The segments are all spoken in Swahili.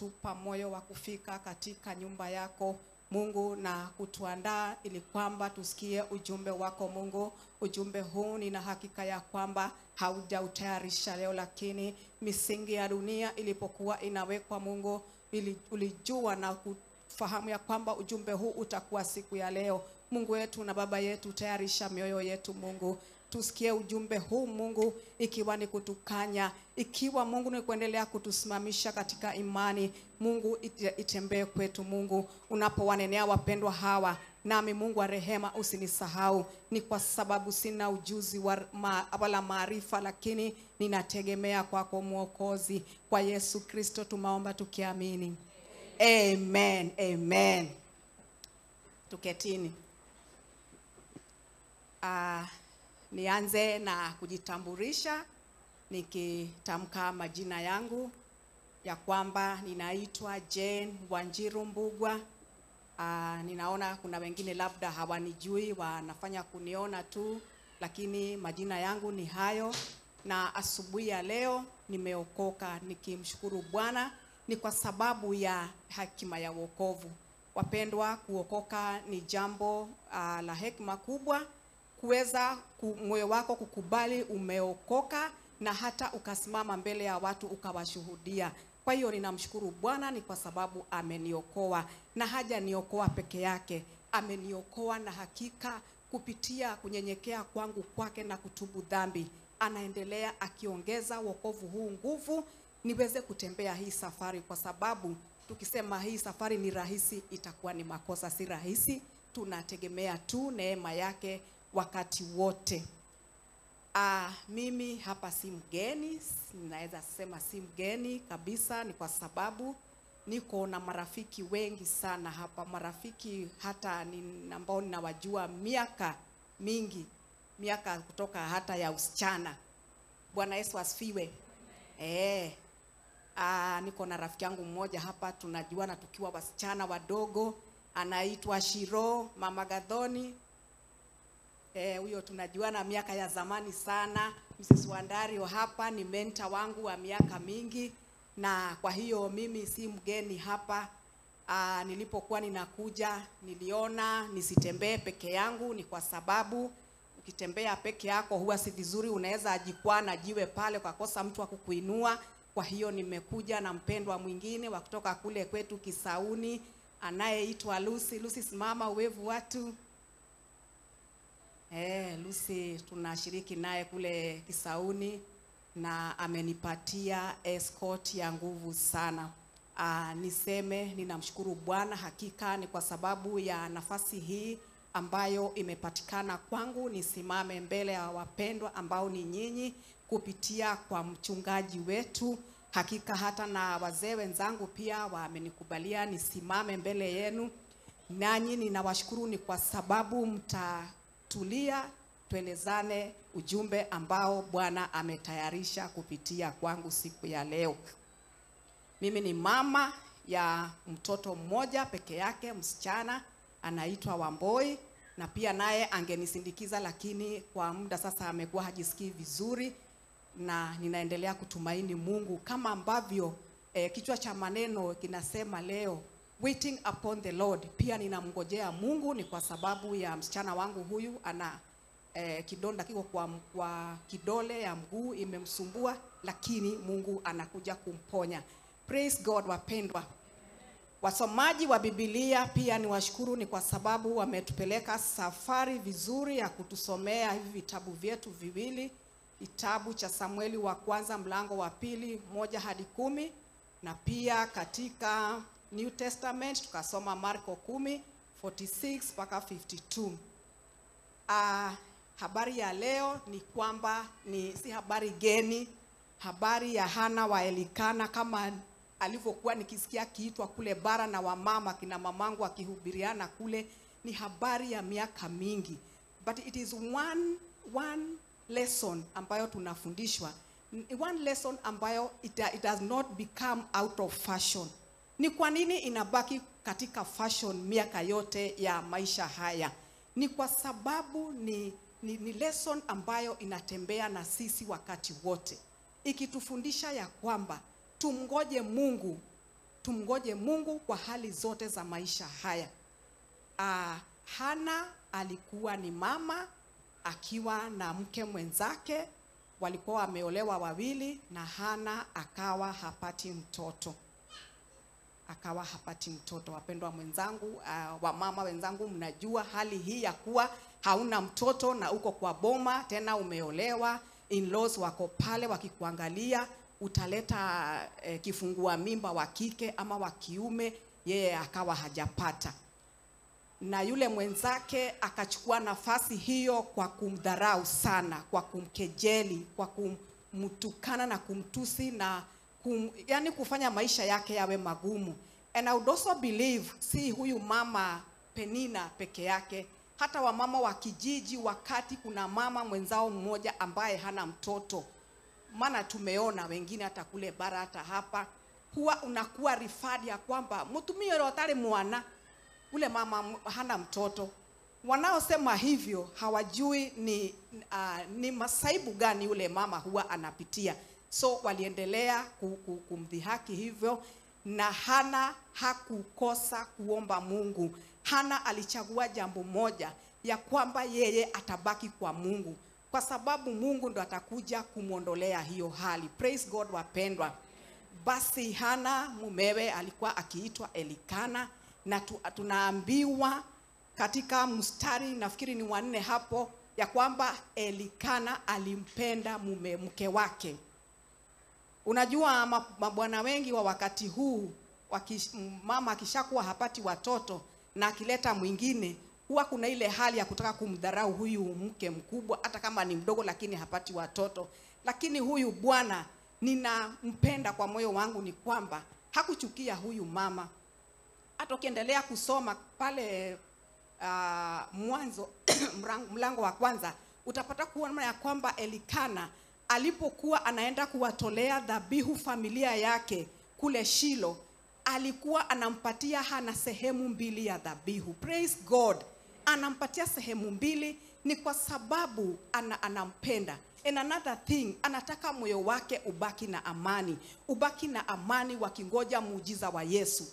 kutupa moyo wa kufika katika nyumba yako Mungu na kutuandaa ili kwamba tusikie ujumbe wako Mungu. Ujumbe huu nina hakika ya kwamba haujautayarisha leo, lakini misingi ya dunia ilipokuwa inawekwa Mungu ili, ulijua na kufahamu ya kwamba ujumbe huu utakuwa siku ya leo. Mungu wetu na Baba yetu, tayarisha mioyo yetu Mungu tusikie ujumbe huu Mungu, ikiwa ni kutukanya, ikiwa Mungu ni kuendelea kutusimamisha katika imani Mungu, itembee kwetu Mungu, unapowanenea wapendwa hawa nami Mungu wa rehema usinisahau. Ni kwa sababu sina ujuzi wala maarifa, lakini ninategemea kwako Mwokozi, kwa Yesu Kristo tumaomba tukiamini, amen, amen. Tuketini. Ah. Nianze na kujitambulisha nikitamka majina yangu ya kwamba ninaitwa Jane Wanjiru Mbugwa. Uh, ninaona kuna wengine labda hawanijui wanafanya kuniona tu, lakini majina yangu ni hayo, na asubuhi ya leo nimeokoka nikimshukuru Bwana ni kwa sababu ya hakima ya wokovu. Wapendwa, kuokoka ni jambo uh, la hekima kubwa kuweza moyo wako kukubali umeokoka na hata ukasimama mbele ya watu ukawashuhudia. Kwa hiyo ninamshukuru Bwana ni kwa sababu ameniokoa, na hajaniokoa peke yake, ameniokoa na hakika kupitia kunyenyekea kwangu kwake na kutubu dhambi, anaendelea akiongeza wokovu huu nguvu, niweze kutembea hii safari, kwa sababu tukisema hii safari ni rahisi, itakuwa ni makosa. Si rahisi, tunategemea tu neema yake wakati wote. Aa, ah, mimi hapa si mgeni, ninaweza sema si mgeni kabisa, ni kwa sababu niko na marafiki wengi sana hapa, marafiki hata ni ambao ninawajua miaka mingi, miaka kutoka hata ya usichana. Bwana Yesu asifiwe. Eh, aa, ah, niko na rafiki yangu mmoja hapa, tunajuana tukiwa wasichana wadogo, anaitwa Shiro Mama Gadhoni Eh, huyo tunajua tunajuana miaka ya zamani sana. Mrs. Wandari hapa ni mentor wangu wa miaka mingi, na kwa hiyo mimi si mgeni hapa. Aa, ah, nilipokuwa ninakuja niliona nisitembee peke yangu, ni kwa sababu ukitembea peke yako huwa si vizuri, unaweza ajikwaa na jiwe pale kosa mtu wa kukuinua. Kwa hiyo nimekuja na mpendwa mwingine wa kutoka kule kwetu Kisauni anayeitwa Lucy. Lucy, simama uwevu watu Eh, Lucy tunashiriki naye kule Kisauni na amenipatia escort ya nguvu sana. Aa, ah, niseme ninamshukuru Bwana hakika ni kwa sababu ya nafasi hii ambayo imepatikana kwangu nisimame mbele ya wapendwa ambao ni nyinyi kupitia kwa mchungaji wetu. Hakika hata na wazee wenzangu pia wamenikubalia nisimame mbele yenu, nanyi ninawashukuru ni kwa sababu mta tulia, tuelezane ujumbe ambao Bwana ametayarisha kupitia kwangu siku ya leo. Mimi ni mama ya mtoto mmoja peke yake, msichana anaitwa Wamboi, na pia naye angenisindikiza, lakini kwa muda sasa amekuwa hajisikii vizuri, na ninaendelea kutumaini Mungu kama ambavyo eh, kichwa cha maneno kinasema leo waiting upon the Lord, pia ninamngojea Mungu ni kwa sababu ya msichana wangu huyu ana eh, kidonda kiko kwa, kwa kidole ya mguu imemsumbua, lakini Mungu anakuja kumponya. Praise God wapendwa. Wasomaji wa Biblia pia ni washukuru ni kwa sababu wametupeleka safari vizuri ya kutusomea hivi vitabu vyetu viwili, kitabu cha Samueli wa kwanza mlango wa pili moja hadi kumi na pia katika New Testament tukasoma Marko 10:46 46 mpaka 52. Uh, ah, habari ya leo ni kwamba ni si habari geni, habari ya Hana wa Elikana kama alivyokuwa nikisikia kiitwa kule bara na wamama kina mamangu akihubiriana kule, ni habari ya miaka mingi, but it is one, one lesson ambayo tunafundishwa one lesson ambayo it, it does not become out of fashion ni kwa nini inabaki katika fashion miaka yote ya maisha haya? Ni kwa sababu ni, ni, ni lesson ambayo inatembea na sisi wakati wote ikitufundisha ya kwamba tumngoje Mungu, tumngoje Mungu kwa hali zote za maisha haya. Ah, Hana alikuwa ni mama akiwa na mke mwenzake, walikuwa wameolewa wawili, na Hana akawa hapati mtoto akawa hapati mtoto. Wapendwa mwenzangu, uh, wamama wenzangu, mnajua hali hii ya kuwa hauna mtoto na uko kwa boma tena, umeolewa, in-laws wako pale wakikuangalia, utaleta eh, kifungua mimba wa kike ama wa kiume, yeye akawa hajapata na yule mwenzake akachukua nafasi hiyo kwa kumdharau sana, kwa kumkejeli, kwa kumtukana na kumtusi na kum, yani kufanya maisha yake yawe magumu. And I would also believe si huyu mama Penina peke yake, hata wamama wa kijiji, wakati kuna mama mwenzao mmoja ambaye hana mtoto, maana tumeona wengine hata kule bara hata hapa, huwa unakuwa referred ya kwamba mtumio rotare mwana ule mama hana mtoto. Wanaosema hivyo hawajui ni, uh, ni masaibu gani ule mama huwa anapitia. So waliendelea kumdhihaki hivyo, na Hana hakukosa kuomba Mungu. Hana alichagua jambo moja, ya kwamba yeye atabaki kwa Mungu kwa sababu Mungu ndo atakuja kumwondolea hiyo hali. Praise God wapendwa. Basi Hana mumewe alikuwa akiitwa Elikana na tu, tunaambiwa katika mstari nafikiri ni wanne hapo ya kwamba Elikana alimpenda mume mke wake Unajua mabwana wengi wa wakati huu wakish, mama akishakuwa hapati watoto na akileta mwingine huwa kuna ile hali ya kutaka kumdharau huyu mke mkubwa, hata kama ni mdogo, lakini hapati watoto. Lakini huyu bwana ninampenda kwa moyo wangu, ni kwamba hakuchukia huyu mama. Hata ukiendelea kusoma pale uh, Mwanzo mlango wa kwanza utapata kuona ya kwamba Elikana alipokuwa anaenda kuwatolea dhabihu familia yake kule Shilo, alikuwa anampatia Hana sehemu mbili ya dhabihu. Praise God, anampatia sehemu mbili ni kwa sababu ana, anampenda. And another thing, anataka moyo wake ubaki na amani, ubaki na amani wakingoja muujiza wa Yesu.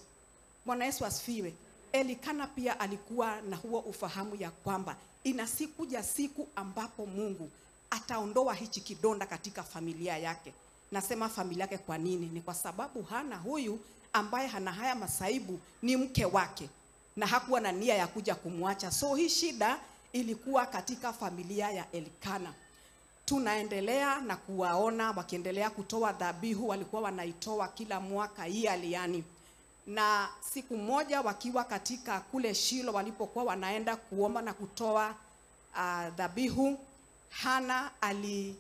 Bwana Yesu asifiwe. Elikana pia alikuwa na huo ufahamu ya kwamba ina siku ya siku ambapo Mungu ataondoa hichi kidonda katika familia yake. Nasema familia yake kwa nini? Ni kwa sababu Hana huyu ambaye hana haya masaibu ni mke wake, na hakuwa na nia ya kuja kumwacha. So hii shida ilikuwa katika familia ya Elkana. Tunaendelea na kuwaona wakiendelea kutoa dhabihu, walikuwa wanaitoa kila mwaka hii aliani na siku moja wakiwa katika kule Shilo walipokuwa wanaenda kuomba na kutoa ah, dhabihu Hana ali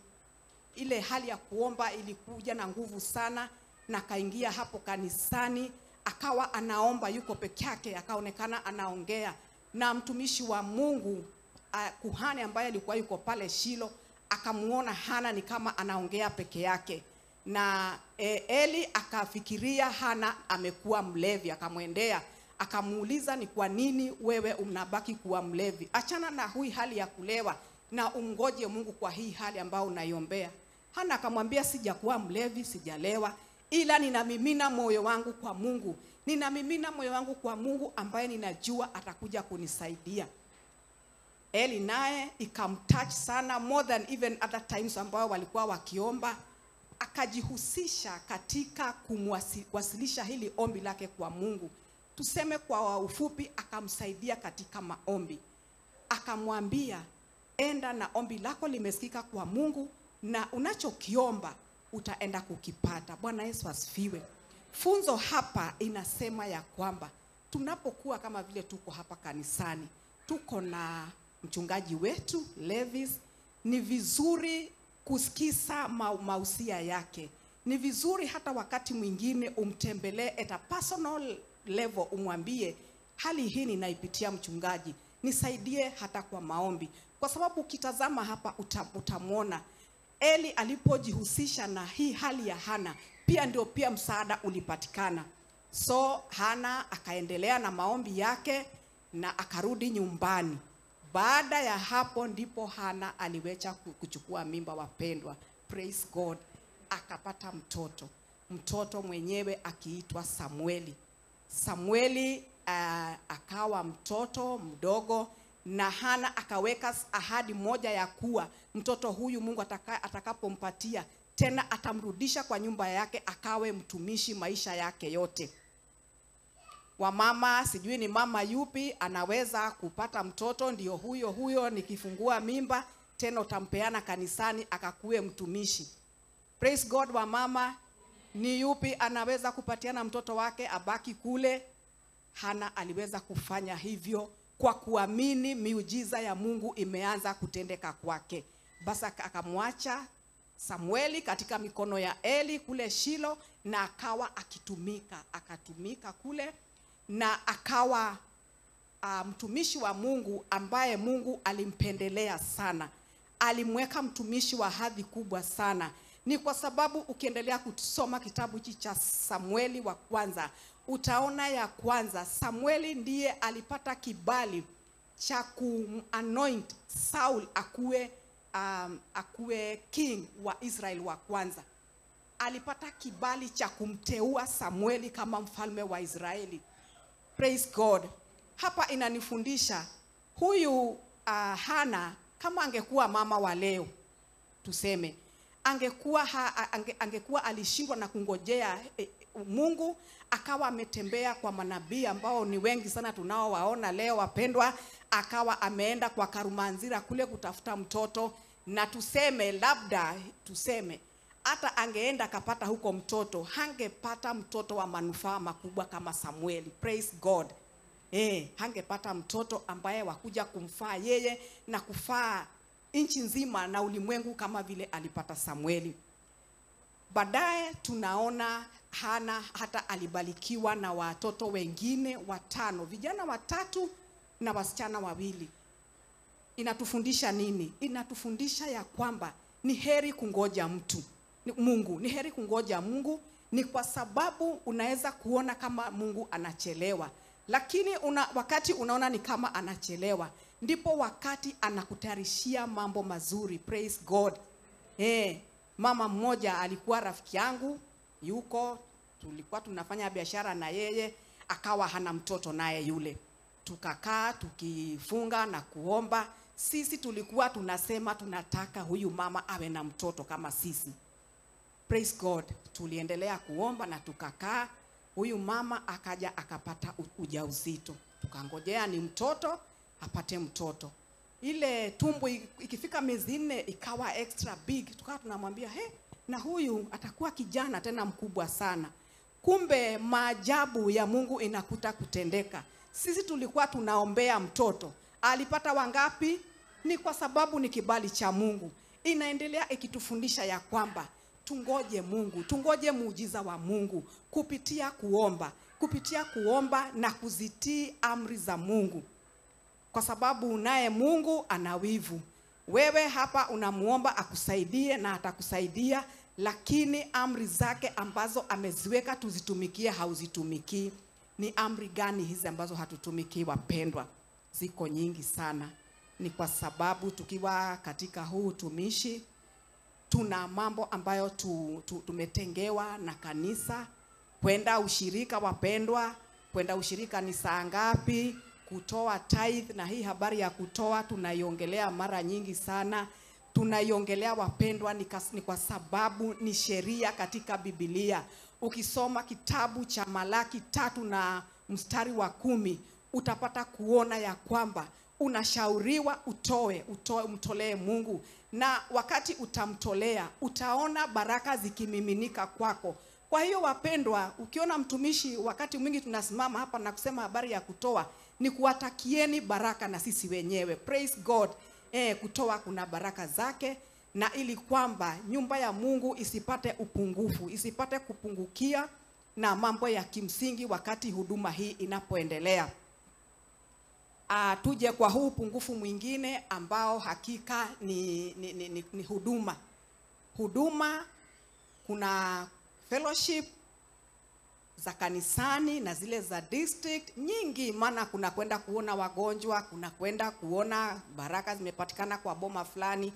ile hali ya kuomba ilikuja na nguvu sana, na akaingia hapo kanisani akawa anaomba yuko peke yake, akaonekana anaongea na mtumishi wa Mungu uh, kuhani ambaye alikuwa yuko pale Shilo, akamuona Hana ni kama anaongea peke yake, na e, Eli akafikiria Hana amekuwa mlevi, akamwendea akamuuliza, ni kwa nini wewe unabaki kuwa mlevi? Achana na hui hali ya kulewa na umngoje Mungu kwa hii hali ambayo unaiombea. Hana akamwambia sijakuwa mlevi, sijalewa, ila ninamimina moyo wangu kwa Mungu, ninamimina moyo wangu kwa Mungu ambaye ninajua atakuja kunisaidia. Eli naye ikamtouch sana more than even other times ambao walikuwa wakiomba, akajihusisha katika kumwasilisha hili ombi lake kwa Mungu. Tuseme kwa ufupi, akamsaidia katika maombi, akamwambia enda na ombi lako limesikika kwa Mungu, na unachokiomba utaenda kukipata. Bwana Yesu asifiwe. Funzo hapa inasema ya kwamba tunapokuwa kama vile tuko hapa kanisani, tuko na mchungaji wetu Levis, ni vizuri kusikiza mausia yake. Ni vizuri hata wakati mwingine umtembelee at a personal level, umwambie hali hii ninaipitia mchungaji, nisaidie hata kwa maombi kwa sababu ukitazama hapa utamwona Eli alipojihusisha na hii hali ya Hana pia ndio pia msaada ulipatikana. So Hana akaendelea na maombi yake na akarudi nyumbani. Baada ya hapo ndipo Hana aliwecha kuchukua mimba, wapendwa. Praise God, akapata mtoto, mtoto mwenyewe akiitwa Samueli. Samueli uh, akawa mtoto mdogo na Hana akaweka ahadi moja ya kuwa mtoto huyu Mungu ataka, atakapompatia tena atamrudisha kwa nyumba yake akawe mtumishi maisha yake yote. Wamama, sijui ni mama yupi anaweza kupata mtoto ndio huyo huyo, nikifungua mimba tena utampeana kanisani akakuwe mtumishi. Praise God. Wamama, ni yupi anaweza kupatiana mtoto wake abaki kule? Hana aliweza kufanya hivyo kwa kuamini miujiza ya Mungu imeanza kutendeka kwake. basa akamwacha Samueli katika mikono ya Eli kule Shilo, na akawa akitumika, akatumika kule na akawa uh, mtumishi wa Mungu ambaye Mungu alimpendelea sana, alimweka mtumishi wa hadhi kubwa sana. Ni kwa sababu ukiendelea kusoma kitabu hichi cha Samueli wa kwanza utaona ya kwanza Samueli ndiye alipata kibali cha kumanoint Saul akuwe, um, akuwe king wa Israel wa kwanza. Alipata kibali cha kumteua Samueli kama mfalme wa Israeli. Praise God. Hapa inanifundisha huyu uh, Hana kama angekuwa mama wa leo tuseme angekuwa ha, ange, angekuwa alishindwa na kungojea e, Mungu akawa ametembea kwa manabii ambao ni wengi sana tunaowaona leo, wapendwa, akawa ameenda kwa Karumanzira kule kutafuta mtoto, na tuseme labda tuseme hata angeenda akapata huko mtoto, hangepata mtoto wa manufaa makubwa kama Samueli. Praise God. Eh, hangepata mtoto ambaye wakuja kumfaa yeye na kufaa nchi nzima na ulimwengu kama vile alipata Samueli. Baadaye tunaona Hana hata alibarikiwa na watoto wengine watano, vijana watatu na wasichana wawili. Inatufundisha nini? Inatufundisha ya kwamba ni heri kungoja mtu ni Mungu, ni heri kungoja Mungu. Ni kwa sababu unaweza kuona kama Mungu anachelewa, lakini una, wakati unaona ni kama anachelewa, ndipo wakati anakutayarishia mambo mazuri. Praise God. Eh, mama mmoja alikuwa rafiki yangu yuko, tulikuwa tunafanya biashara na yeye, akawa hana mtoto naye yule, tukakaa tukifunga na kuomba. Sisi tulikuwa tunasema tunataka huyu mama awe na mtoto kama sisi. Praise God, tuliendelea kuomba na tukakaa, huyu mama akaja akapata ujauzito, tukangojea ni mtoto apate mtoto. Ile tumbo ikifika miezi nne ikawa extra big, tukawa tunamwambia hey, na huyu atakuwa kijana tena mkubwa sana. Kumbe maajabu ya Mungu inakuta kutendeka. Sisi tulikuwa tunaombea mtoto, alipata wangapi? Ni kwa sababu ni kibali cha Mungu. Inaendelea ikitufundisha ya kwamba tungoje Mungu, tungoje muujiza wa Mungu kupitia kuomba, kupitia kuomba na kuzitii amri za Mungu, kwa sababu naye Mungu ana wivu. Wewe hapa unamuomba akusaidie na atakusaidia, lakini amri zake ambazo ameziweka tuzitumikie hauzitumikii. Ni amri gani hizi ambazo hatutumikii? Wapendwa, ziko nyingi sana. Ni kwa sababu tukiwa katika huu utumishi tuna mambo ambayo tu, tu, tumetengewa na kanisa. Kwenda ushirika, wapendwa, kwenda ushirika ni saa ngapi? kutoa tithe, na hii habari ya kutoa tunaiongelea mara nyingi sana, tunaiongelea wapendwa, ni, kas, ni kwa sababu ni sheria katika Biblia. Ukisoma kitabu cha Malaki tatu na mstari wa kumi utapata kuona ya kwamba unashauriwa utoe, utoe, umtolee Mungu, na wakati utamtolea utaona baraka zikimiminika kwako. Kwa hiyo wapendwa, ukiona mtumishi, wakati mwingi tunasimama hapa na kusema habari ya kutoa ni kuwatakieni baraka na sisi wenyewe. Praise God. Eh, kutoa kuna baraka zake na ili kwamba nyumba ya Mungu isipate upungufu, isipate kupungukia na mambo ya kimsingi wakati huduma hii inapoendelea. Uh, tuje kwa huu upungufu mwingine ambao hakika ni, ni, ni, ni, ni huduma. Huduma kuna fellowship za kanisani na zile za district nyingi, maana kuna kwenda kuona wagonjwa, kuna kwenda kuona baraka zimepatikana kwa boma fulani.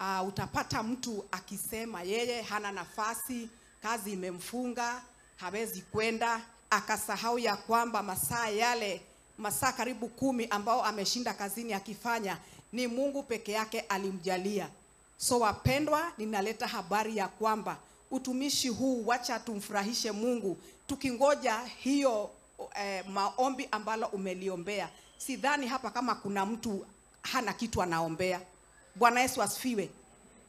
Uh, utapata mtu akisema yeye hana nafasi, kazi imemfunga, hawezi kwenda, akasahau ya kwamba masaa yale masaa karibu kumi ambao ameshinda kazini akifanya ni Mungu peke yake alimjalia. So wapendwa, ninaleta habari ya kwamba utumishi huu, wacha tumfurahishe Mungu tukingoja hiyo eh, maombi ambalo umeliombea. Sidhani hapa kama kuna mtu hana kitu anaombea. Bwana Yesu asifiwe.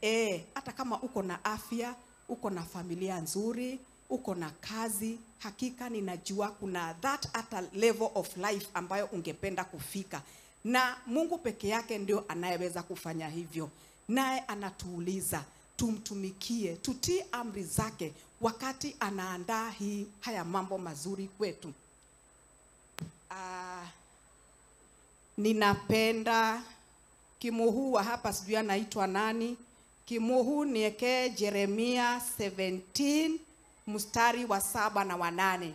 Eh, hata kama uko na afya, uko na familia nzuri, uko na kazi, hakika ninajua kuna that at a level of life ambayo ungependa kufika, na Mungu peke yake ndio anayeweza kufanya hivyo, naye anatuuliza tumtumikie, tutii amri zake wakati anaandaa hii haya mambo mazuri kwetu. Ah, ninapenda kimuhu wa hapa, sijui anaitwa nani. Kimuhu niekee Jeremia 17 mstari wa saba na wanane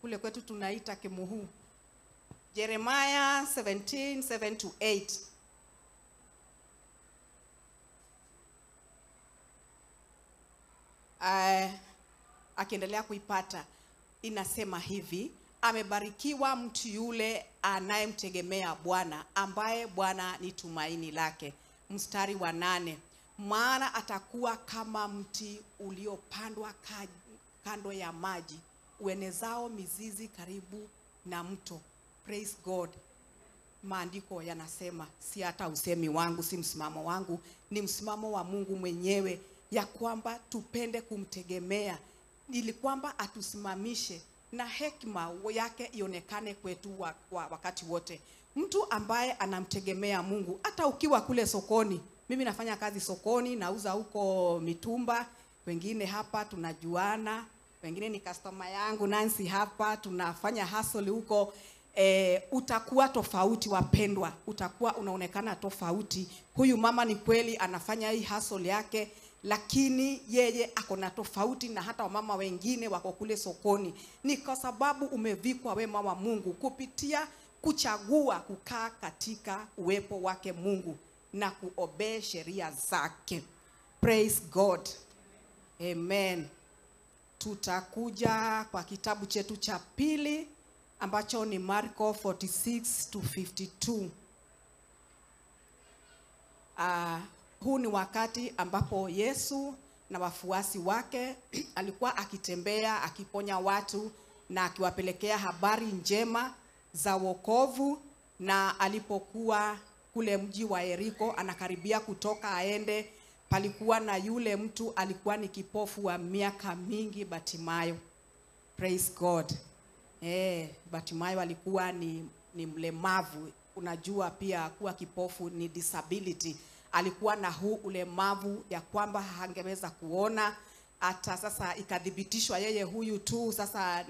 kule kwetu tunaita kimuhu. Jeremiah 17, 7 to 8 uh, akiendelea kuipata inasema hivi amebarikiwa mtu yule anayemtegemea Bwana, ambaye Bwana ni tumaini lake. Mstari wa nane, maana atakuwa kama mti uliopandwa kando ya maji uenezao mizizi karibu na mto. Praise God. Maandiko yanasema si hata usemi wangu, si msimamo wangu, ni msimamo wa Mungu mwenyewe ya kwamba tupende kumtegemea ili kwamba atusimamishe na hekima yake ionekane kwetu wa, wa, wakati wote. Mtu ambaye anamtegemea Mungu, hata ukiwa kule sokoni. Mimi nafanya kazi sokoni, nauza huko mitumba, wengine hapa tunajuana, wengine ni customer yangu Nancy hapa, tunafanya hustle huko e, utakuwa tofauti wapendwa, utakuwa unaonekana tofauti. Huyu mama ni kweli anafanya hii hustle yake lakini yeye ako na tofauti na hata wamama wengine wako kule sokoni. Ni kwa sababu umevikwa wema wa Mungu kupitia kuchagua kukaa katika uwepo wake Mungu na kuobee sheria zake. Praise God. Amen. Tutakuja kwa kitabu chetu cha pili ambacho ni Marko 46 to 52. Uh, huu ni wakati ambapo Yesu na wafuasi wake alikuwa akitembea akiponya watu na akiwapelekea habari njema za wokovu, na alipokuwa kule mji wa Yeriko anakaribia kutoka aende, palikuwa na yule mtu alikuwa ni kipofu wa miaka mingi, Batimayo. Praise God. Eh, Batimayo alikuwa ni, ni mlemavu. Unajua pia kuwa kipofu ni disability alikuwa na huu ulemavu ya kwamba hangeweza kuona hata sasa ikadhibitishwa yeye huyu tu sasa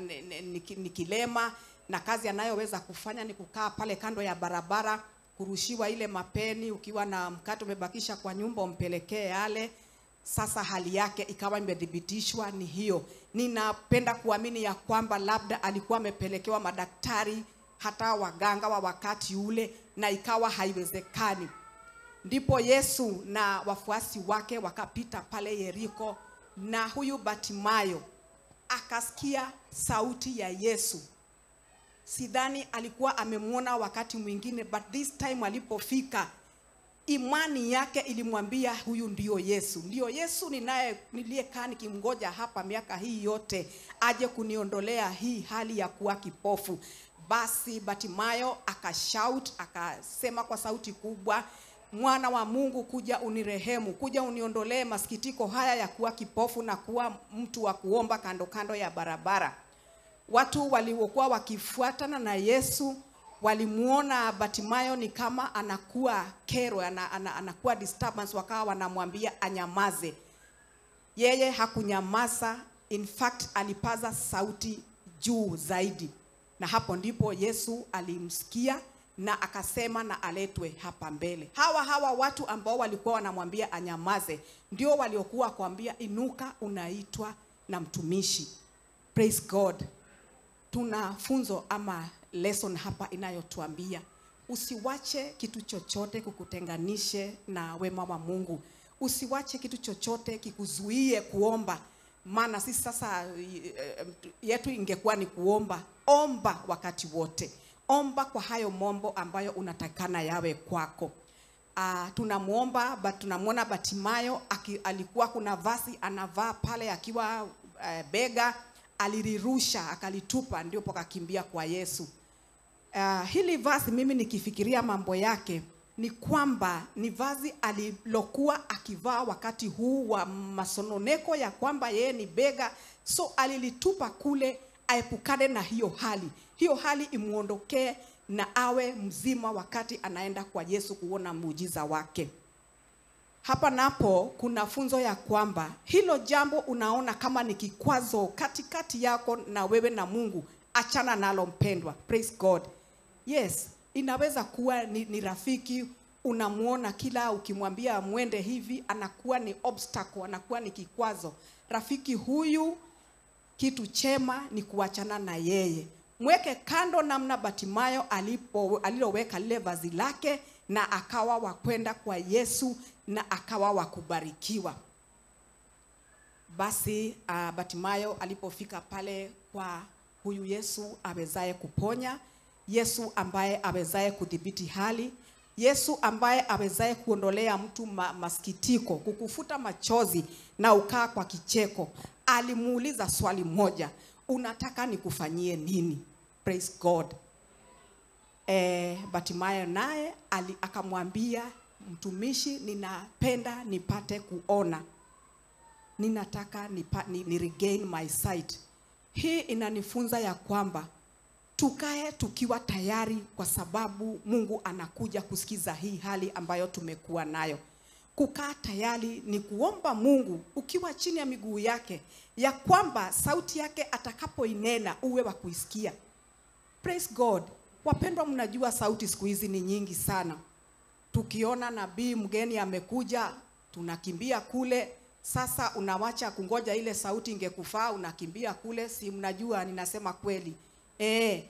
ni kilema na kazi anayoweza kufanya ni kukaa pale kando ya barabara kurushiwa ile mapeni ukiwa na mkate umebakisha kwa nyumba umpelekee yale sasa hali yake ikawa imedhibitishwa ni hiyo ninapenda kuamini ya kwamba labda alikuwa amepelekewa madaktari hata waganga wa wakati ule na ikawa haiwezekani Ndipo Yesu na wafuasi wake wakapita pale Yeriko, na huyu Batimayo akasikia sauti ya Yesu. Sidhani alikuwa amemwona wakati mwingine, but this time alipofika, imani yake ilimwambia huyu ndiyo Yesu, ndio Yesu ninaye niliyekaa nikimngoja hapa miaka hii yote aje kuniondolea hii hali ya kuwa kipofu. Basi Batimayo akashout, akasema kwa sauti kubwa, mwana wa Mungu, kuja unirehemu, kuja uniondolee masikitiko haya ya kuwa kipofu na kuwa mtu wa kuomba kando kando ya barabara. Watu waliokuwa wakifuatana na Yesu walimuona Batimayo ni kama anakuwa kero, ana, ana, anakuwa disturbance, wakawa wanamwambia anyamaze. Yeye hakunyamaza, in fact alipaza sauti juu zaidi, na hapo ndipo Yesu alimsikia na akasema na aletwe hapa mbele. Hawa hawa watu ambao walikuwa wanamwambia anyamaze ndio waliokuwa kuambia inuka, unaitwa na mtumishi. Praise God. Tuna funzo ama lesson hapa inayotuambia usiwache kitu chochote kukutenganishe na wema wa Mungu. Usiwache kitu chochote kikuzuie kuomba, maana sisi sasa eh, yetu ingekuwa ni kuomba. Omba wakati wote omba kwa hayo mombo ambayo unatakana yawe kwako. Uh, tunamuomba but tunamwona Batimayo aki, alikuwa kuna vasi anavaa pale akiwa uh, bega alilirusha akalitupa, ndio pakakimbia kwa Yesu. Uh, hili vasi mimi nikifikiria mambo yake ni kwamba ni vazi alilokuwa akivaa wakati huu wa masononeko ya kwamba yeye ni bega, so alilitupa kule aepukane na hiyo hali hiyo hali imwondokee na awe mzima wakati anaenda kwa Yesu kuona muujiza wake. Hapa napo kuna funzo ya kwamba hilo jambo unaona kama ni kikwazo katikati yako na wewe na Mungu, achana nalo mpendwa. Praise God. Yes, inaweza kuwa ni, ni rafiki unamwona kila ukimwambia mwende hivi, anakuwa ni obstacle, anakuwa ni kikwazo. Rafiki huyu, kitu chema ni kuachana na yeye mweke kando namna Batimayo alipo aliloweka lile vazi lake na akawa wa kwenda kwa Yesu na akawa wa kubarikiwa. Basi uh, Batimayo alipofika pale kwa huyu Yesu awezaye kuponya, Yesu ambaye awezaye kudhibiti hali, Yesu ambaye awezaye kuondolea mtu ma masikitiko, kukufuta machozi na ukaa kwa kicheko, alimuuliza swali moja, unataka nikufanyie nini? Praise God. E, eh, Batimayo naye akamwambia mtumishi, ninapenda nipate kuona, ninataka nipa, ni, ni regain my sight. Hii inanifunza ya kwamba tukae tukiwa tayari, kwa sababu Mungu anakuja kusikiza hii hali ambayo tumekuwa nayo kukaa tayari ni kuomba Mungu ukiwa chini ya miguu yake, ya kwamba sauti yake atakapoinena uwe wa kuisikia. Praise God. Wapendwa, mnajua sauti siku hizi ni nyingi sana. Tukiona nabii mgeni amekuja, tunakimbia kule. Sasa unawacha kungoja ile sauti ingekufaa, unakimbia kule. Si mnajua ninasema kweli? E,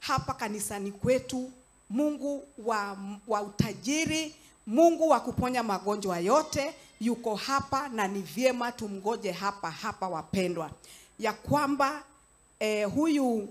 hapa kanisani kwetu Mungu wa, wa utajiri Mungu wa kuponya magonjwa yote yuko hapa na ni vyema tumgoje hapa hapa, wapendwa, ya kwamba eh, huyu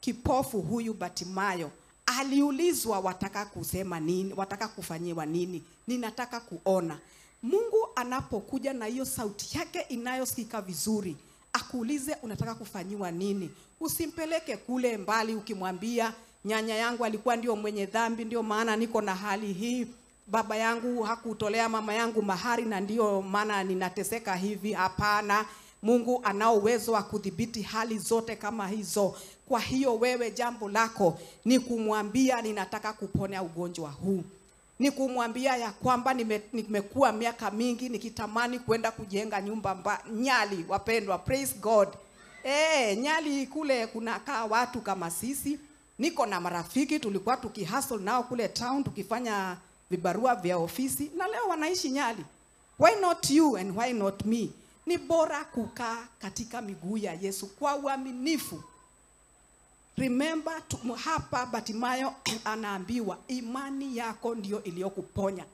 kipofu huyu Batimayo aliulizwa wataka kusema nini, wataka kufanyiwa nini? Ninataka kuona. Mungu anapokuja na hiyo sauti yake inayosikika vizuri, akuulize unataka kufanyiwa nini. Usimpeleke kule mbali ukimwambia nyanya yangu alikuwa ndio mwenye dhambi, ndio maana niko na hali hii baba yangu hakutolea mama yangu mahari na ndio maana ninateseka hivi. Hapana, Mungu anao uwezo wa kudhibiti hali zote kama hizo. Kwa hiyo wewe, jambo lako ni kumwambia ninataka kuponea ugonjwa huu, ni kumwambia ya kwamba nime, nimekuwa miaka mingi nikitamani kwenda kujenga nyumba mba, Nyali. Wapendwa, praise God. E, Nyali kule kunakaa watu kama sisi. Niko na marafiki tulikuwa tukihustle nao kule town tukifanya vibarua vya ofisi na leo wanaishi Nyali. Why not you and why not me? Ni bora kukaa katika miguu ya Yesu kwa uaminifu. Remember tu, hapa Batimayo anaambiwa imani yako ndio iliyokuponya.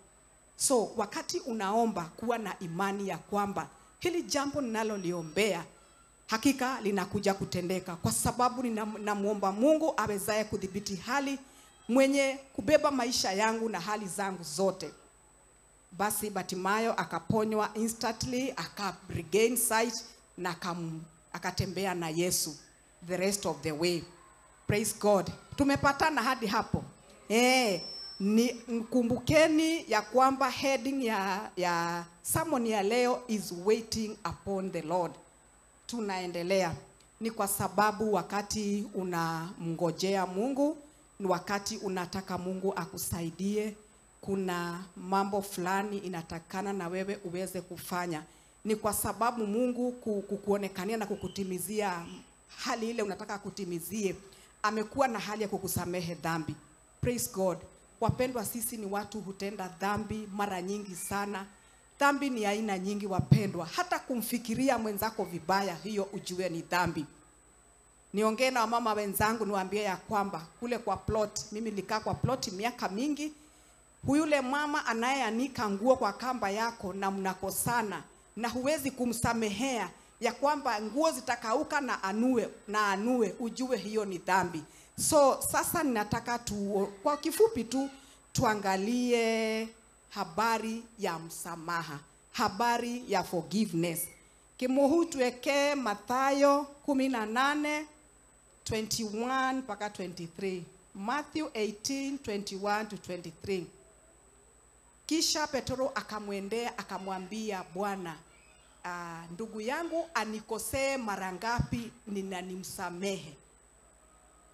So wakati unaomba kuwa na imani ya kwamba hili jambo ninaloliombea hakika linakuja kutendeka, kwa sababu ninamwomba Mungu awezaye kudhibiti hali mwenye kubeba maisha yangu na hali zangu zote. Basi Batimayo akaponywa instantly, aka regain sight na kam, akatembea na Yesu the rest of the way. Praise God. Tumepatana hadi hapo. Eh, ni mkumbukeni ya kwamba heading ya, ya sermon ya leo is waiting upon the Lord. Tunaendelea. Ni kwa sababu wakati unamngojea Mungu wakati unataka Mungu akusaidie, kuna mambo fulani inatakana na wewe uweze kufanya, ni kwa sababu Mungu kukuonekania na kukutimizia hali ile unataka akutimizie, amekuwa na hali ya kukusamehe dhambi. Praise God. Wapendwa, sisi ni watu hutenda dhambi mara nyingi sana. Dhambi ni aina nyingi wapendwa, hata kumfikiria mwenzako vibaya, hiyo ujue ni dhambi niongee na wamama wenzangu niwaambie ya kwamba kule kwa plot, mimi nilikaa kwa plot miaka mingi. Huyule mama anayeanika nguo kwa kamba yako na mnakosana na huwezi kumsamehea ya kwamba nguo zitakauka na anue na anue, ujue hiyo ni dhambi. So sasa ninataka tu, kwa kifupi tu tuangalie habari ya msamaha, habari ya forgiveness. Kimuhu tuwekee Mathayo kumi na nane 21 mpaka 23. Matthew 18, 21 to 23. Kisha Petro akamwendea akamwambia, Bwana, uh, ndugu yangu anikosee mara ngapi ninanimsamehe?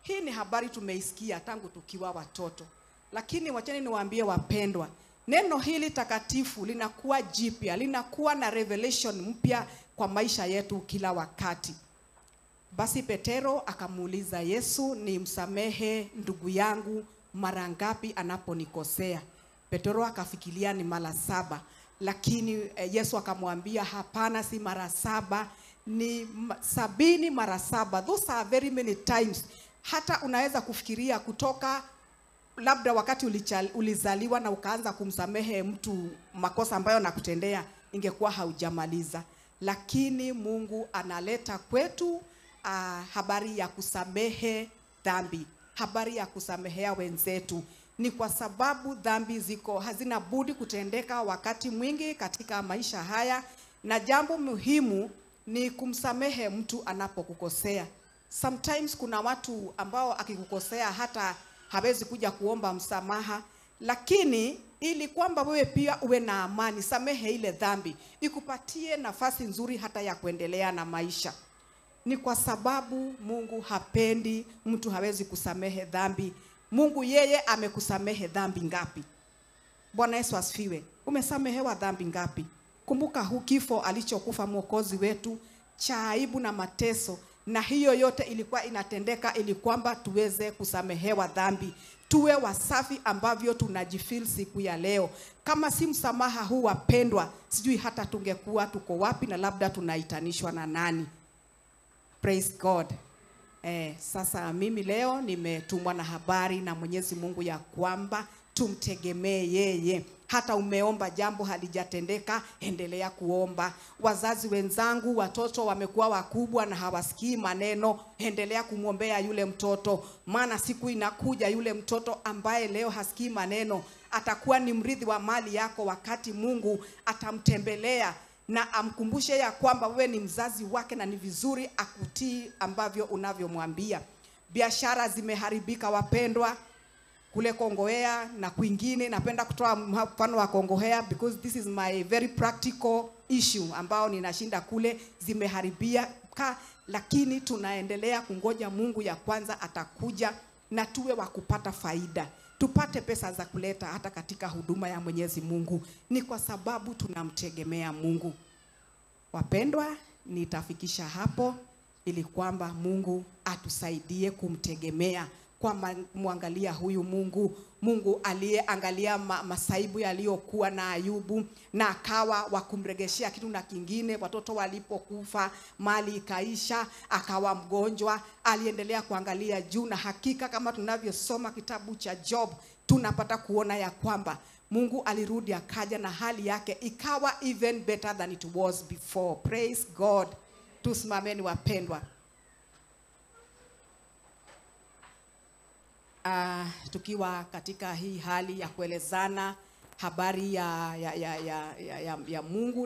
Hii ni habari tumeisikia tangu tukiwa watoto, lakini wacheni niwaambie wapendwa, neno hili takatifu linakuwa jipya, linakuwa na revelation mpya kwa maisha yetu kila wakati. Basi Petero akamuuliza Yesu, ni msamehe ndugu yangu mara ngapi anaponikosea? Petero akafikiria ni mara saba, lakini eh, Yesu akamwambia hapana, si mara saba, ni sabini mara saba. Those are very many times. Hata unaweza kufikiria kutoka labda wakati ulichal, ulizaliwa na ukaanza kumsamehe mtu makosa ambayo nakutendea, ingekuwa haujamaliza, lakini Mungu analeta kwetu uh, habari ya kusamehe dhambi, habari ya kusamehea wenzetu. Ni kwa sababu dhambi ziko hazina budi kutendeka wakati mwingi katika maisha haya, na jambo muhimu ni kumsamehe mtu anapokukosea. Sometimes kuna watu ambao akikukosea hata hawezi kuja kuomba msamaha, lakini ili kwamba wewe pia uwe na amani, samehe ile dhambi, ikupatie nafasi nzuri hata ya kuendelea na maisha ni kwa sababu Mungu hapendi mtu hawezi kusamehe dhambi. Mungu yeye amekusamehe dhambi ngapi? Bwana Yesu asifiwe. Umesamehewa dhambi ngapi? Kumbuka hu kifo alichokufa mwokozi wetu cha aibu na mateso, na hiyo yote ilikuwa inatendeka ili kwamba tuweze kusamehewa dhambi, tuwe wasafi ambavyo tunajifil siku ya leo. Kama si msamaha huu, wapendwa, sijui hata tungekuwa tuko wapi na labda tunaitanishwa na nani. Praise God. Eh, sasa mimi leo nimetumwa na habari na Mwenyezi Mungu ya kwamba tumtegemee yeye. Hata umeomba jambo halijatendeka, endelea kuomba. Wazazi wenzangu, watoto wamekuwa wakubwa na hawasikii maneno, endelea kumwombea yule mtoto, maana siku inakuja yule mtoto ambaye leo hasikii maneno atakuwa ni mrithi wa mali yako, wakati Mungu atamtembelea na amkumbushe ya kwamba wewe ni mzazi wake na ni vizuri akutii ambavyo unavyomwambia. Biashara zimeharibika wapendwa, kule Kongowea na kwingine. Napenda kutoa mfano wa Kongowea because this is my very practical issue ambao ninashinda kule, zimeharibika, lakini tunaendelea kungoja Mungu ya kwanza atakuja na tuwe wa kupata faida tupate pesa za kuleta hata katika huduma ya Mwenyezi Mungu, ni kwa sababu tunamtegemea Mungu. Wapendwa, nitafikisha hapo ili kwamba Mungu atusaidie kumtegemea mwangalia huyu Mungu, Mungu aliyeangalia ma, masaibu yaliyokuwa na Ayubu na akawa wa kumregeshea kitu na kingine. Watoto walipokufa, mali ikaisha, akawa mgonjwa, aliendelea kuangalia juu, na hakika kama tunavyosoma kitabu cha Job tunapata kuona ya kwamba Mungu alirudi akaja na hali yake ikawa even better than it was before. Praise God. Tusimameni wapendwa. uh, tukiwa katika hii hali ya kuelezana habari ya, ya, ya, ya, ya, ya, ya Mungu.